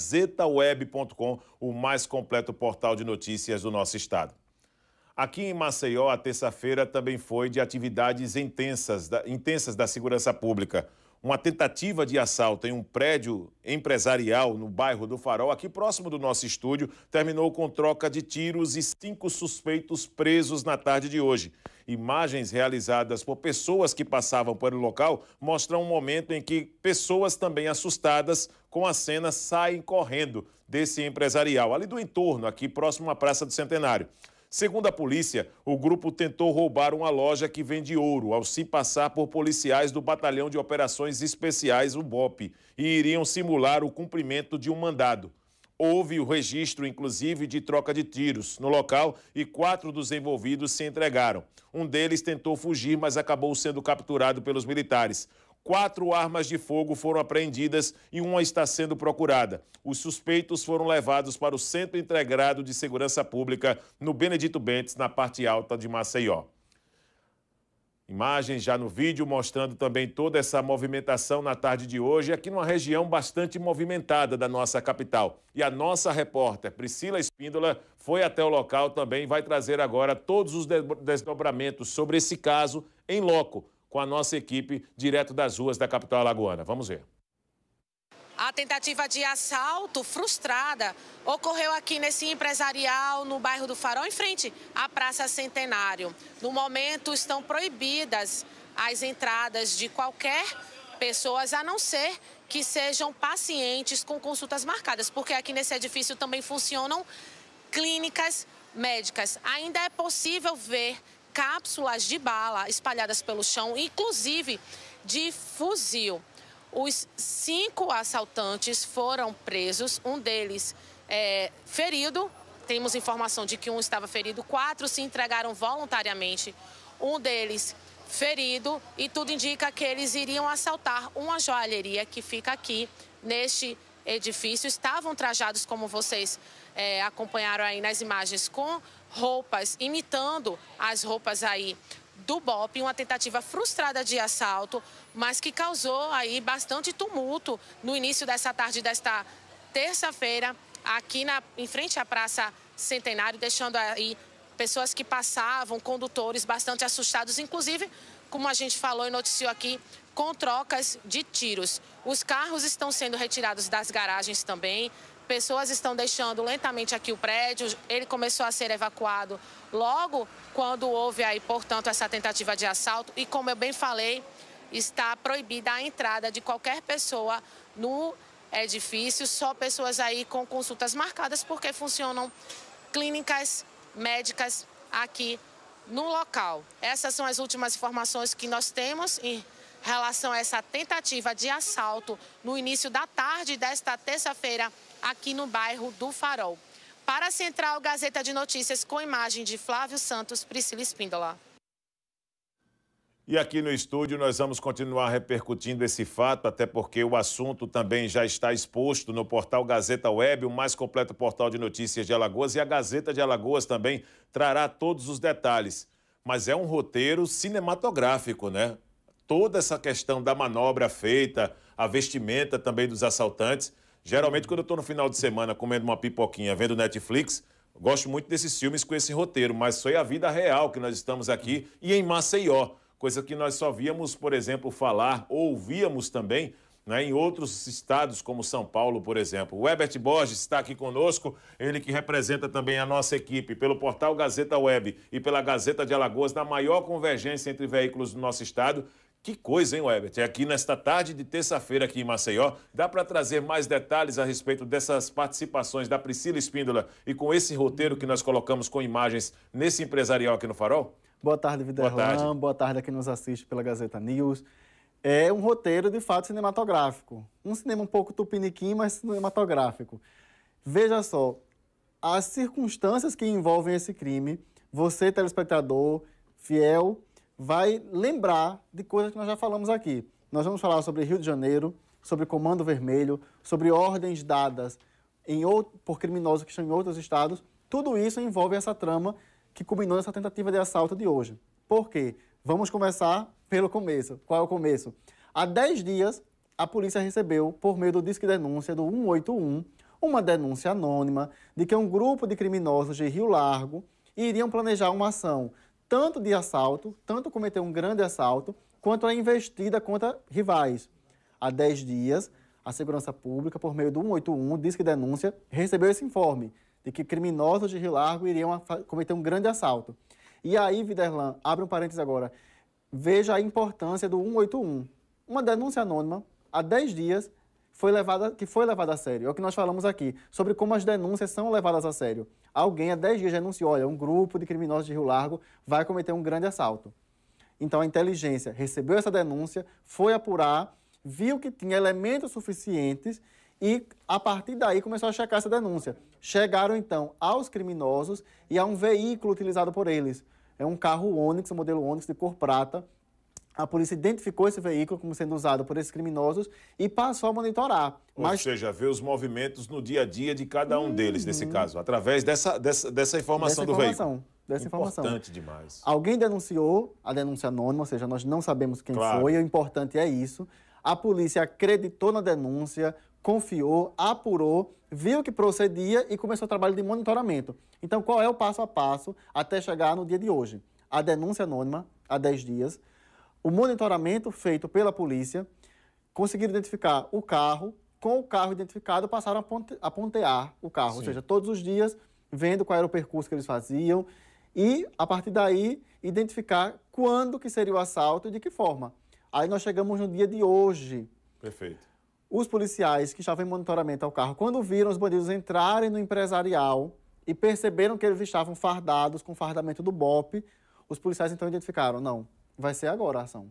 ZetaWeb.com, o mais completo portal de notícias do nosso estado. Aqui em Maceió, a terça-feira também foi de atividades intensas da, intensas da segurança pública uma tentativa de assalto em um prédio empresarial no bairro do Farol, aqui próximo do nosso estúdio, terminou com troca de tiros e cinco suspeitos presos na tarde de hoje. Imagens realizadas por pessoas que passavam pelo local mostram um momento em que pessoas também assustadas com a cena saem correndo desse empresarial, ali do entorno, aqui próximo à Praça do Centenário. Segundo a polícia, o grupo tentou roubar uma loja que vende ouro ao se passar por policiais do Batalhão de Operações Especiais, o BOP, e iriam simular o cumprimento de um mandado. Houve o registro, inclusive, de troca de tiros no local e quatro dos envolvidos se entregaram. Um deles tentou fugir, mas acabou sendo capturado pelos militares. Quatro armas de fogo foram apreendidas e uma está sendo procurada. Os suspeitos foram levados para o Centro Integrado de Segurança Pública no Benedito Bentes, na parte alta de Maceió. Imagens já no vídeo mostrando também toda essa movimentação na tarde de hoje, aqui numa região bastante movimentada da nossa capital. E a nossa repórter Priscila Espíndola foi até o local também e vai trazer agora todos os desdobramentos sobre esse caso em loco com a nossa equipe direto das ruas da capital alagoana. Vamos ver. A tentativa de assalto frustrada ocorreu aqui nesse empresarial no bairro do Farol, em frente à Praça Centenário. No momento, estão proibidas as entradas de qualquer pessoas, a não ser que sejam pacientes com consultas marcadas, porque aqui nesse edifício também funcionam clínicas médicas. Ainda é possível ver cápsulas de bala espalhadas pelo chão, inclusive de fuzil. Os cinco assaltantes foram presos, um deles é, ferido. Temos informação de que um estava ferido, quatro se entregaram voluntariamente, um deles ferido, e tudo indica que eles iriam assaltar uma joalheria que fica aqui neste edifício. Estavam trajados, como vocês é, acompanharam aí nas imagens, com roupas, imitando as roupas aí do BOP, uma tentativa frustrada de assalto, mas que causou aí bastante tumulto no início dessa tarde desta terça-feira aqui na, em frente à Praça Centenário, deixando aí pessoas que passavam, condutores bastante assustados, inclusive, como a gente falou e noticiou aqui, com trocas de tiros. Os carros estão sendo retirados das garagens também, Pessoas estão deixando lentamente aqui o prédio. Ele começou a ser evacuado logo quando houve aí, portanto, essa tentativa de assalto. E como eu bem falei, está proibida a entrada de qualquer pessoa no edifício, só pessoas aí com consultas marcadas, porque funcionam clínicas médicas aqui no local. Essas são as últimas informações que nós temos em relação a essa tentativa de assalto no início da tarde desta terça-feira aqui no bairro do Farol. Para a Central Gazeta de Notícias, com imagem de Flávio Santos, Priscila Espíndola. E aqui no estúdio nós vamos continuar repercutindo esse fato, até porque o assunto também já está exposto no portal Gazeta Web, o mais completo portal de notícias de Alagoas, e a Gazeta de Alagoas também trará todos os detalhes. Mas é um roteiro cinematográfico, né? Toda essa questão da manobra feita, a vestimenta também dos assaltantes, Geralmente, quando eu estou no final de semana comendo uma pipoquinha, vendo Netflix, gosto muito desses filmes com esse roteiro, mas foi a vida real que nós estamos aqui e em Maceió, coisa que nós só víamos, por exemplo, falar, ou ouvíamos também né, em outros estados, como São Paulo, por exemplo. O Herbert Borges está aqui conosco, ele que representa também a nossa equipe pelo portal Gazeta Web e pela Gazeta de Alagoas, na maior convergência entre veículos do nosso estado. Que coisa, hein, Webert? Aqui nesta tarde de terça-feira aqui em Maceió, dá para trazer mais detalhes a respeito dessas participações da Priscila Espíndola e com esse roteiro que nós colocamos com imagens nesse empresarial aqui no Farol? Boa tarde, Viderlan. Boa tarde. Boa tarde a quem nos assiste pela Gazeta News. É um roteiro, de fato, cinematográfico. Um cinema um pouco tupiniquim, mas cinematográfico. Veja só, as circunstâncias que envolvem esse crime, você, telespectador, fiel vai lembrar de coisas que nós já falamos aqui. Nós vamos falar sobre Rio de Janeiro, sobre Comando Vermelho, sobre ordens dadas em outro, por criminosos que estão em outros estados. Tudo isso envolve essa trama que culminou nessa tentativa de assalto de hoje. Por quê? Vamos começar pelo começo. Qual é o começo? Há 10 dias, a polícia recebeu, por meio do Disque Denúncia do 181, uma denúncia anônima de que um grupo de criminosos de Rio Largo iriam planejar uma ação tanto de assalto, tanto cometer um grande assalto, quanto a investida contra rivais. Há 10 dias, a Segurança Pública, por meio do 181, diz que denúncia, recebeu esse informe de que criminosos de Rio Largo iriam cometer um grande assalto. E aí, Viderlan, abre um parênteses agora, veja a importância do 181. Uma denúncia anônima, há 10 dias, foi levada, que foi levada a sério. É o que nós falamos aqui, sobre como as denúncias são levadas a sério. Alguém há 10 dias denunciou, olha, um grupo de criminosos de Rio Largo vai cometer um grande assalto. Então a inteligência recebeu essa denúncia, foi apurar, viu que tinha elementos suficientes e a partir daí começou a checar essa denúncia. Chegaram então aos criminosos e a um veículo utilizado por eles. É um carro Onix, modelo Onix de cor prata, a polícia identificou esse veículo como sendo usado por esses criminosos e passou a monitorar. Ou mas... seja, ver os movimentos no dia a dia de cada um uhum. deles, nesse uhum. caso, através dessa, dessa, dessa informação dessa do veículo. Dessa informação. Importante demais. Alguém denunciou a denúncia anônima, ou seja, nós não sabemos quem claro. foi, o importante é isso. A polícia acreditou na denúncia, confiou, apurou, viu que procedia e começou o trabalho de monitoramento. Então, qual é o passo a passo até chegar no dia de hoje? A denúncia anônima, há 10 dias o monitoramento feito pela polícia, conseguiram identificar o carro, com o carro identificado, passaram a, ponte, a pontear o carro, Sim. ou seja, todos os dias, vendo qual era o percurso que eles faziam e, a partir daí, identificar quando que seria o assalto e de que forma. Aí nós chegamos no dia de hoje. Perfeito. Os policiais que estavam em monitoramento ao carro, quando viram os bandidos entrarem no empresarial e perceberam que eles estavam fardados com o fardamento do BOP, os policiais então identificaram, não, vai ser agora a ação.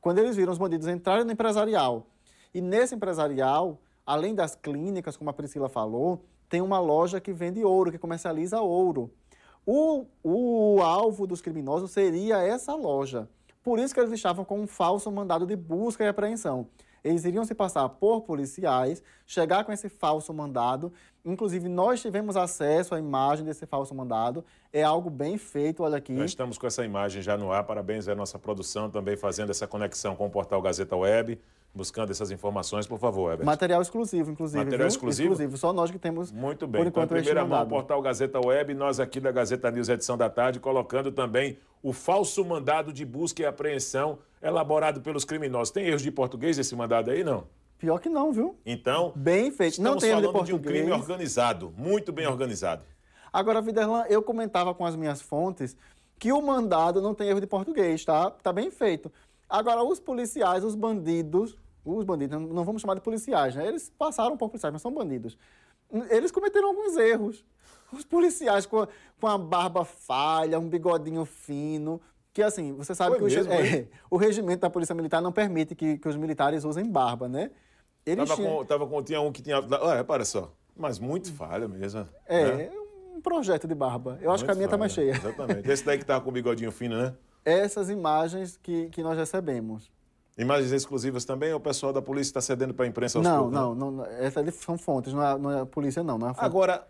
Quando eles viram os bandidos entrarem no empresarial, e nesse empresarial, além das clínicas, como a Priscila falou, tem uma loja que vende ouro, que comercializa ouro. O, o alvo dos criminosos seria essa loja. Por isso que eles estavam com um falso mandado de busca e apreensão. Eles iriam se passar por policiais, chegar com esse falso mandado. Inclusive, nós tivemos acesso à imagem desse falso mandado. É algo bem feito, olha aqui. Nós estamos com essa imagem já no ar. Parabéns à nossa produção também fazendo essa conexão com o portal Gazeta Web buscando essas informações, por favor, Herbert. Material exclusivo, inclusive. Material exclusivo? exclusivo? Só nós que temos. Muito bem. Por então, enquanto, então, em primeira mão, o portal Gazeta Web, nós aqui da Gazeta News, edição da tarde, colocando também o falso mandado de busca e apreensão elaborado pelos criminosos. Tem erros de português esse mandado aí, não? Pior que não, viu? Então, bem feito. Não tem falando de, português. de um crime organizado, muito bem organizado. Agora, Viderlan, eu comentava com as minhas fontes que o mandado não tem erro de português, tá? Tá bem feito. Agora, os policiais, os bandidos, os bandidos, não vamos chamar de policiais, né? Eles passaram por policiais, mas são bandidos. Eles cometeram alguns erros. Os policiais com a, com a barba falha, um bigodinho fino, que assim, você sabe Foi que mesmo, o, é, o, regimento da Polícia Militar não permite que, que os militares usem barba, né? Eles tava, tinha... com, tava com, tinha um que tinha... Ah, é, olha, para só, mas muito falha mesmo. É, né? um projeto de barba. Eu muito acho que a minha falha, tá mais cheia. Exatamente. Esse daí que tava tá com o bigodinho fino, né? Essas imagens que, que nós recebemos. Imagens exclusivas também ou o pessoal da polícia está cedendo para a imprensa? Aos não, não, não, não. Essas são fontes, não é, não é a polícia, não. não é a Agora,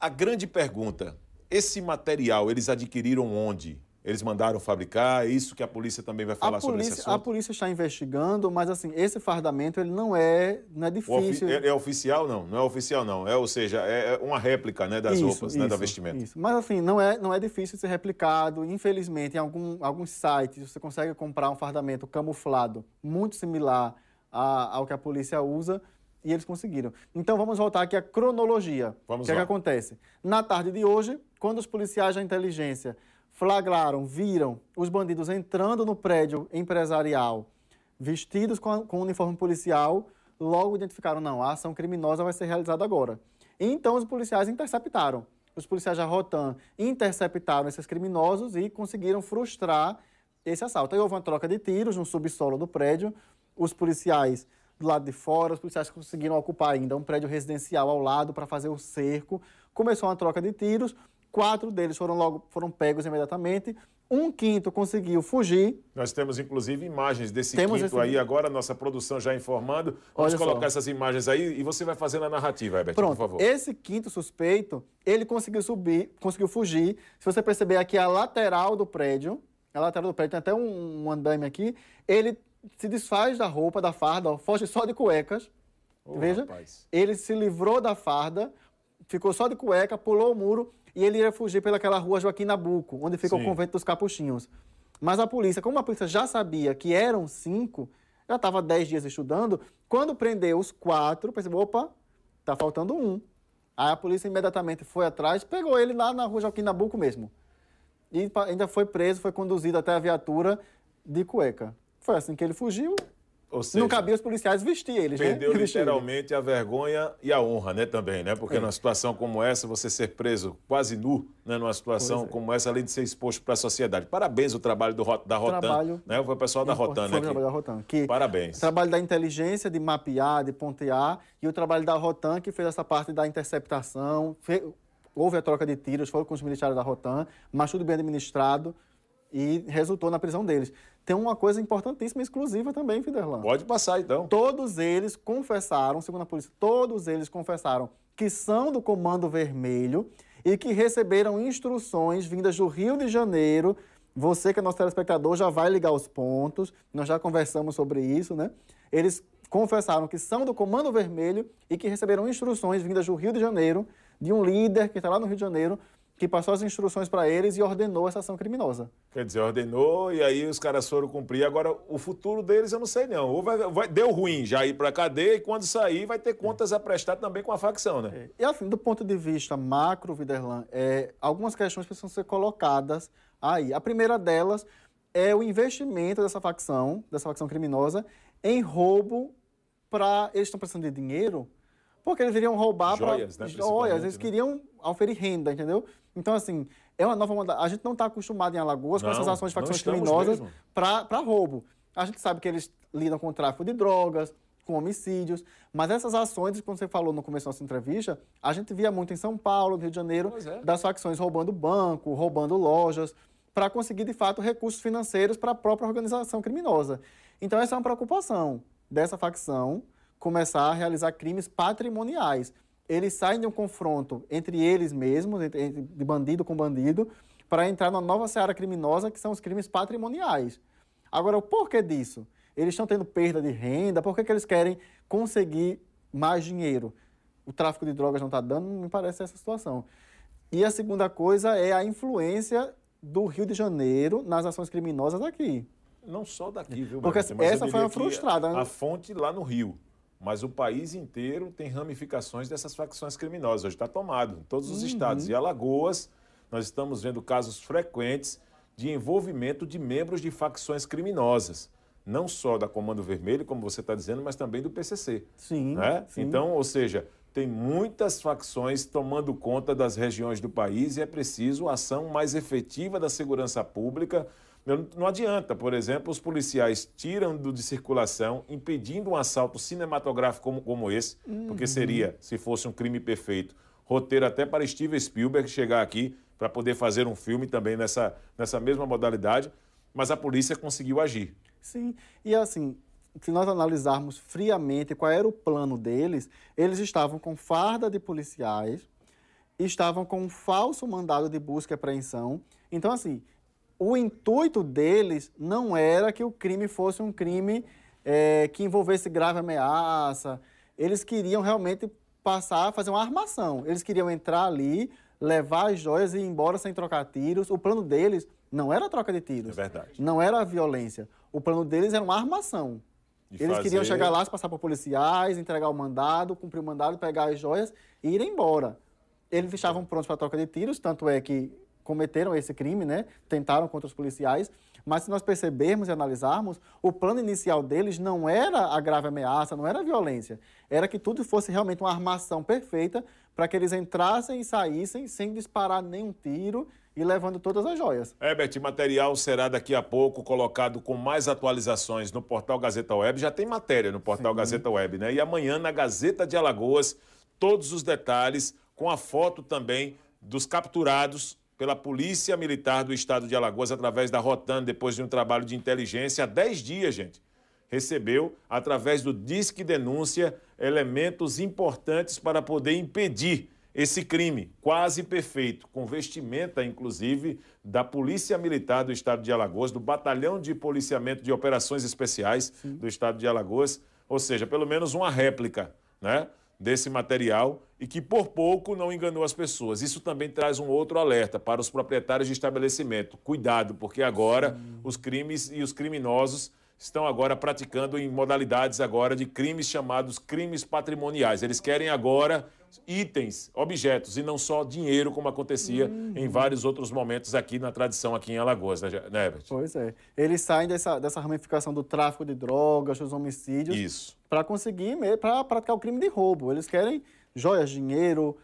a grande pergunta: esse material eles adquiriram onde? eles mandaram fabricar, é isso que a polícia também vai falar a sobre esse assunto? A polícia está investigando, mas assim, esse fardamento ele não é, não é difícil. É, é, oficial, não? Não é oficial, não. É, ou seja, é, é uma réplica né, das isso, roupas, isso, né, da vestimenta. Isso. Mas assim, não é, não é difícil ser replicado. Infelizmente, em algum, alguns sites você consegue comprar um fardamento camuflado muito similar a, ao que a polícia usa e eles conseguiram. Então vamos voltar aqui à cronologia. Vamos o que, é que acontece? Na tarde de hoje, quando os policiais da inteligência flagraram, viram os bandidos entrando no prédio empresarial, vestidos com, a, com uniforme policial, logo identificaram, não, a ação criminosa vai ser realizada agora. então os policiais interceptaram. Os policiais da Rotan interceptaram esses criminosos e conseguiram frustrar esse assalto. Aí houve uma troca de tiros no subsolo do prédio. Os policiais do lado de fora, os policiais conseguiram ocupar ainda um prédio residencial ao lado para fazer o cerco. Começou uma troca de tiros quatro deles foram logo foram pegos imediatamente. Um quinto conseguiu fugir. Nós temos, inclusive, imagens desse temos quinto aí agora, nossa produção já informando. Vamos Olha colocar só. essas imagens aí e você vai fazendo a narrativa, Herbert, Pronto. por favor. Esse quinto suspeito, ele conseguiu subir, conseguiu fugir. Se você perceber aqui a lateral do prédio, a lateral do prédio tem até um, um andame aqui, ele se desfaz da roupa, da farda, ó, foge só de cuecas. Oh, Veja, rapaz. ele se livrou da farda, ficou só de cueca, pulou o muro, e ele ia fugir pelaquela rua Joaquim Nabuco, onde fica Sim. o convento dos Capuchinhos. Mas a polícia, como a polícia já sabia que eram cinco, já estava dez dias estudando, quando prendeu os quatro, percebeu, opa, tá faltando um. Aí a polícia imediatamente foi atrás, pegou ele lá na rua Joaquim Nabuco mesmo. E ainda foi preso, foi conduzido até a viatura de cueca. Foi assim que ele fugiu Seja, não cabia os policiais vestir eles, né, Perdeu né? literalmente a vergonha e a honra, né, também, né? Porque é. numa situação como essa, você ser preso quase nu, né, numa situação é. como essa, além de ser exposto para a sociedade. Parabéns o trabalho do, da Rotan, trabalho né? Foi o pessoal da Rotan, né? o Trabalho da Rotan, que Parabéns. O trabalho da inteligência, de mapear, de pontear, e o trabalho da Rotan, que fez essa parte da interceptação, fez, houve a troca de tiros, foi com os militares da Rotan, mas tudo bem administrado e resultou na prisão deles tem uma coisa importantíssima exclusiva também, Fiderlan. Pode passar, então. Todos eles confessaram, segundo a polícia, todos eles confessaram que são do Comando Vermelho e que receberam instruções vindas do Rio de Janeiro. Você, que é nosso telespectador, já vai ligar os pontos. Nós já conversamos sobre isso, né? Eles confessaram que são do Comando Vermelho e que receberam instruções vindas do Rio de Janeiro, de um líder que está lá no Rio de Janeiro, que passou as instruções para eles e ordenou essa ação criminosa. Quer dizer, ordenou e aí os caras foram cumprir. Agora, o futuro deles eu não sei não. Ou vai, vai deu ruim já ir para a cadeia e quando sair vai ter contas a prestar também com a facção, né? É. E assim, do ponto de vista macro, Viderlan, é, algumas questões precisam ser colocadas aí. A primeira delas é o investimento dessa facção, dessa facção criminosa, em roubo para... Eles estão precisando de dinheiro porque eles iriam roubar joias, né? Joias, eles né? queriam oferir renda, entendeu? Então, assim, é uma nova moda. A gente não está acostumado em Alagoas não, com essas ações de facções criminosas para roubo. A gente sabe que eles lidam com tráfico de drogas, com homicídios. Mas essas ações, como você falou no começo da nossa entrevista, a gente via muito em São Paulo, no Rio de Janeiro, é. das facções roubando banco, roubando lojas, para conseguir, de fato, recursos financeiros para a própria organização criminosa. Então, essa é uma preocupação dessa facção começar a realizar crimes patrimoniais. Eles saem de um confronto entre eles mesmos, entre, de bandido com bandido, para entrar na nova seara criminosa, que são os crimes patrimoniais. Agora, o porquê disso? Eles estão tendo perda de renda, por que, que eles querem conseguir mais dinheiro? O tráfico de drogas não está dando, me parece essa situação. E a segunda coisa é a influência do Rio de Janeiro nas ações criminosas aqui. Não só daqui, viu, Porque Marcos, essa foi uma frustrada. Né? A fonte lá no Rio mas o país inteiro tem ramificações dessas facções criminosas. Hoje está tomado em todos os uhum. estados. E Alagoas, nós estamos vendo casos frequentes de envolvimento de membros de facções criminosas. Não só da Comando Vermelho, como você está dizendo, mas também do PCC. Sim, né? sim. Então, ou seja, tem muitas facções tomando conta das regiões do país e é preciso ação mais efetiva da segurança pública não adianta, por exemplo, os policiais tiram de circulação, impedindo um assalto cinematográfico como, como esse, uhum. porque seria, se fosse um crime perfeito, roteiro até para Steven Spielberg chegar aqui para poder fazer um filme também nessa, nessa mesma modalidade, mas a polícia conseguiu agir. Sim, e assim, se nós analisarmos friamente qual era o plano deles, eles estavam com farda de policiais, estavam com um falso mandado de busca e apreensão. Então, assim, o intuito deles não era que o crime fosse um crime é, que envolvesse grave ameaça. Eles queriam realmente passar a fazer uma armação. Eles queriam entrar ali, levar as joias e ir embora sem trocar tiros. O plano deles não era troca de tiros. É verdade. Não era violência. O plano deles era uma armação. De Eles fazer... queriam chegar lá, se passar por policiais, entregar o mandado, cumprir o mandado, pegar as joias e ir embora. Eles estavam prontos para a troca de tiros, tanto é que cometeram esse crime, né? Tentaram contra os policiais. Mas se nós percebermos e analisarmos, o plano inicial deles não era a grave ameaça, não era a violência. Era que tudo fosse realmente uma armação perfeita para que eles entrassem e saíssem sem disparar nenhum tiro e levando todas as joias. Herbert, é, material será daqui a pouco colocado com mais atualizações no portal Gazeta Web. Já tem matéria no portal Sim. Gazeta Web, né? E amanhã na Gazeta de Alagoas, todos os detalhes, com a foto também dos capturados pela Polícia Militar do Estado de Alagoas através da Rotan, depois de um trabalho de inteligência há 10 dias, gente. Recebeu, através do Disque Denúncia, elementos importantes para poder impedir esse crime quase perfeito, com vestimenta, inclusive, da Polícia Militar do Estado de Alagoas, do Batalhão de Policiamento de Operações Especiais Sim. do Estado de Alagoas, ou seja, pelo menos uma réplica, né? desse material e que por pouco não enganou as pessoas. Isso também traz um outro alerta para os proprietários de estabelecimento. Cuidado, porque agora Sim. os crimes e os criminosos estão agora praticando em modalidades agora de crimes chamados crimes patrimoniais. Eles querem agora itens, objetos e não só dinheiro como acontecia em uhum. vários outros momentos aqui na tradição aqui em Alagoas, né, Herbert? Né, pois é. Eles saem dessa, dessa ramificação do tráfico de drogas, dos homicídios. Isso. Para conseguir, para praticar o crime de roubo. Eles querem joias, dinheiro,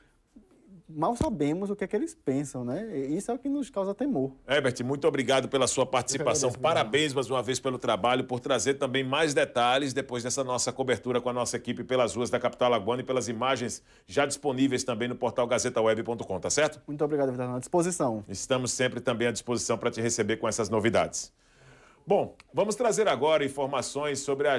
mal sabemos o que é que eles pensam, né? Isso é o que nos causa temor. Herbert, muito obrigado pela sua participação. Parabéns mais uma vez pelo trabalho, por trazer também mais detalhes depois dessa nossa cobertura com a nossa equipe pelas ruas da capital lagoana e pelas imagens já disponíveis também no portal gazetaweb.com, tá certo? Muito obrigado por estar à disposição. Estamos sempre também à disposição para te receber com essas novidades. Bom, vamos trazer agora informações sobre a